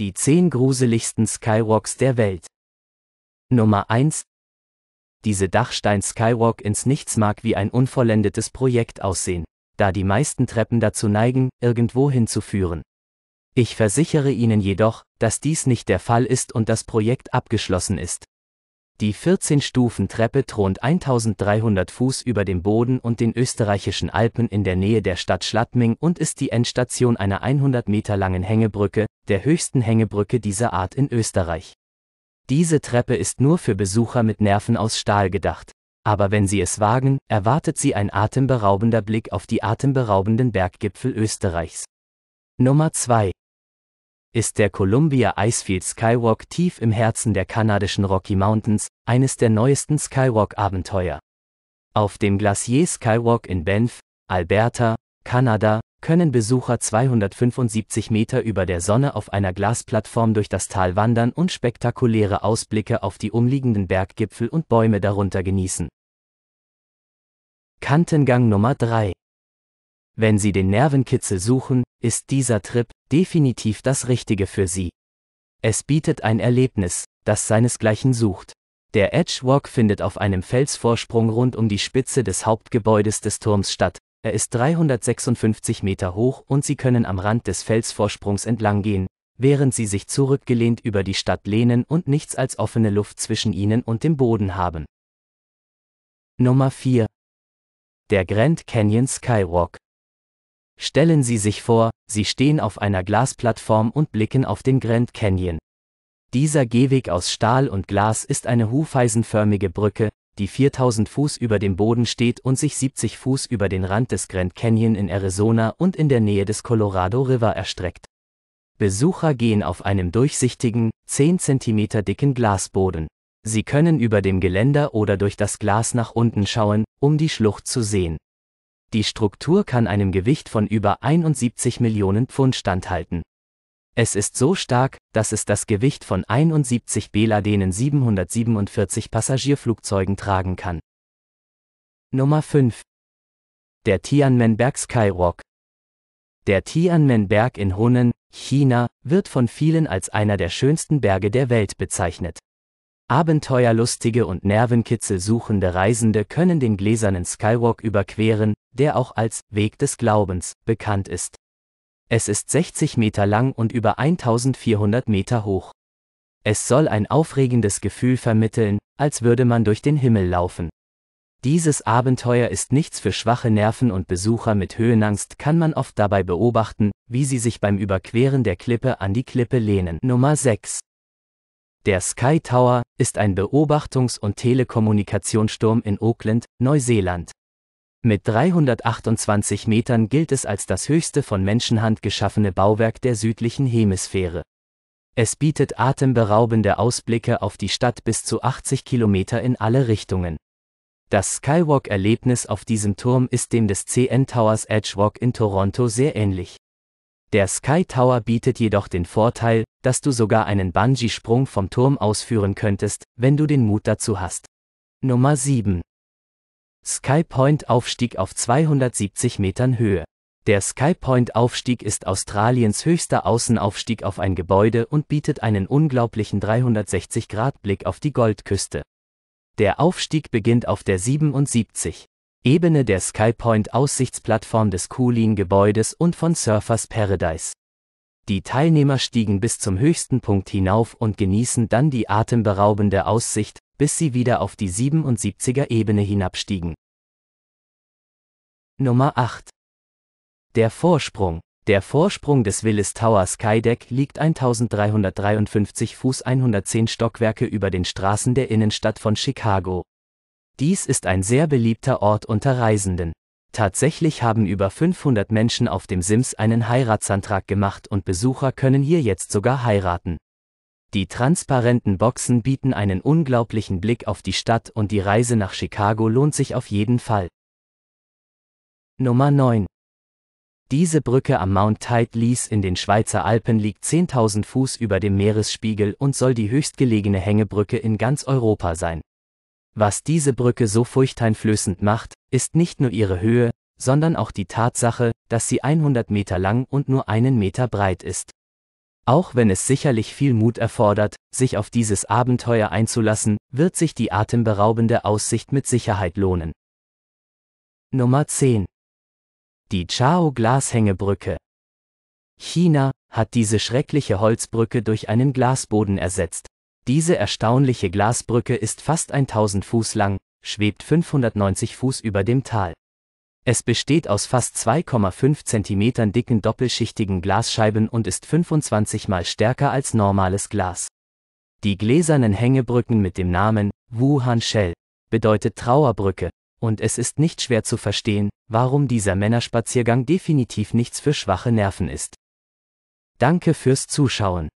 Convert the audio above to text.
Die 10 gruseligsten Skywalks der Welt. Nummer 1. Diese dachstein Skywalk ins Nichts mag wie ein unvollendetes Projekt aussehen, da die meisten Treppen dazu neigen, irgendwo hinzuführen. Ich versichere Ihnen jedoch, dass dies nicht der Fall ist und das Projekt abgeschlossen ist. Die 14-Stufen-Treppe thront 1300 Fuß über dem Boden und den österreichischen Alpen in der Nähe der Stadt Schladming und ist die Endstation einer 100 Meter langen Hängebrücke, der höchsten Hängebrücke dieser Art in Österreich. Diese Treppe ist nur für Besucher mit Nerven aus Stahl gedacht. Aber wenn sie es wagen, erwartet sie ein atemberaubender Blick auf die atemberaubenden Berggipfel Österreichs. Nummer 2 ist der Columbia Icefield Skywalk tief im Herzen der kanadischen Rocky Mountains, eines der neuesten Skywalk-Abenteuer. Auf dem Glacier Skywalk in Banff, Alberta, Kanada, können Besucher 275 Meter über der Sonne auf einer Glasplattform durch das Tal wandern und spektakuläre Ausblicke auf die umliegenden Berggipfel und Bäume darunter genießen. Kantengang Nummer 3 wenn Sie den Nervenkitzel suchen, ist dieser Trip definitiv das Richtige für Sie. Es bietet ein Erlebnis, das seinesgleichen sucht. Der Edgewalk findet auf einem Felsvorsprung rund um die Spitze des Hauptgebäudes des Turms statt. Er ist 356 Meter hoch und Sie können am Rand des Felsvorsprungs entlang gehen, während Sie sich zurückgelehnt über die Stadt lehnen und nichts als offene Luft zwischen Ihnen und dem Boden haben. Nummer 4. Der Grand Canyon Skywalk. Stellen Sie sich vor, Sie stehen auf einer Glasplattform und blicken auf den Grand Canyon. Dieser Gehweg aus Stahl und Glas ist eine hufeisenförmige Brücke, die 4000 Fuß über dem Boden steht und sich 70 Fuß über den Rand des Grand Canyon in Arizona und in der Nähe des Colorado River erstreckt. Besucher gehen auf einem durchsichtigen, 10 cm dicken Glasboden. Sie können über dem Geländer oder durch das Glas nach unten schauen, um die Schlucht zu sehen. Die Struktur kann einem Gewicht von über 71 Millionen Pfund standhalten. Es ist so stark, dass es das Gewicht von 71 Beladenen 747 Passagierflugzeugen tragen kann. Nummer 5. Der Tianmenberg Skywalk. Der Tianmenberg in Hunan, China, wird von vielen als einer der schönsten Berge der Welt bezeichnet. Abenteuerlustige und Nervenkitzel suchende Reisende können den gläsernen Skywalk überqueren, der auch als Weg des Glaubens bekannt ist. Es ist 60 Meter lang und über 1400 Meter hoch. Es soll ein aufregendes Gefühl vermitteln, als würde man durch den Himmel laufen. Dieses Abenteuer ist nichts für schwache Nerven und Besucher mit Höhenangst kann man oft dabei beobachten, wie sie sich beim Überqueren der Klippe an die Klippe lehnen. Nummer 6 der Sky Tower ist ein Beobachtungs- und Telekommunikationssturm in Auckland, Neuseeland. Mit 328 Metern gilt es als das höchste von Menschenhand geschaffene Bauwerk der südlichen Hemisphäre. Es bietet atemberaubende Ausblicke auf die Stadt bis zu 80 Kilometer in alle Richtungen. Das Skywalk-Erlebnis auf diesem Turm ist dem des CN Towers Edgewalk in Toronto sehr ähnlich. Der Sky Tower bietet jedoch den Vorteil, dass du sogar einen Bungee-Sprung vom Turm ausführen könntest, wenn du den Mut dazu hast. Nummer 7. Sky Point Aufstieg auf 270 Metern Höhe. Der Sky Point Aufstieg ist Australiens höchster Außenaufstieg auf ein Gebäude und bietet einen unglaublichen 360-Grad-Blick auf die Goldküste. Der Aufstieg beginnt auf der 77. Ebene der Skypoint Aussichtsplattform des Kulin-Gebäudes und von Surfers Paradise. Die Teilnehmer stiegen bis zum höchsten Punkt hinauf und genießen dann die atemberaubende Aussicht, bis sie wieder auf die 77er Ebene hinabstiegen. Nummer 8. Der Vorsprung. Der Vorsprung des Willis Tower Skydeck liegt 1353 Fuß 110 Stockwerke über den Straßen der Innenstadt von Chicago. Dies ist ein sehr beliebter Ort unter Reisenden. Tatsächlich haben über 500 Menschen auf dem Sims einen Heiratsantrag gemacht und Besucher können hier jetzt sogar heiraten. Die transparenten Boxen bieten einen unglaublichen Blick auf die Stadt und die Reise nach Chicago lohnt sich auf jeden Fall. Nummer 9. Diese Brücke am Mount Tide Lees in den Schweizer Alpen liegt 10.000 Fuß über dem Meeresspiegel und soll die höchstgelegene Hängebrücke in ganz Europa sein. Was diese Brücke so furchteinflößend macht, ist nicht nur ihre Höhe, sondern auch die Tatsache, dass sie 100 Meter lang und nur einen Meter breit ist. Auch wenn es sicherlich viel Mut erfordert, sich auf dieses Abenteuer einzulassen, wird sich die atemberaubende Aussicht mit Sicherheit lohnen. Nummer 10. Die Chao Glashängebrücke. China hat diese schreckliche Holzbrücke durch einen Glasboden ersetzt, diese erstaunliche Glasbrücke ist fast 1000 Fuß lang, schwebt 590 Fuß über dem Tal. Es besteht aus fast 2,5 Zentimetern dicken doppelschichtigen Glasscheiben und ist 25 mal stärker als normales Glas. Die gläsernen Hängebrücken mit dem Namen Wuhan Shell bedeutet Trauerbrücke, und es ist nicht schwer zu verstehen, warum dieser Männerspaziergang definitiv nichts für schwache Nerven ist. Danke fürs Zuschauen.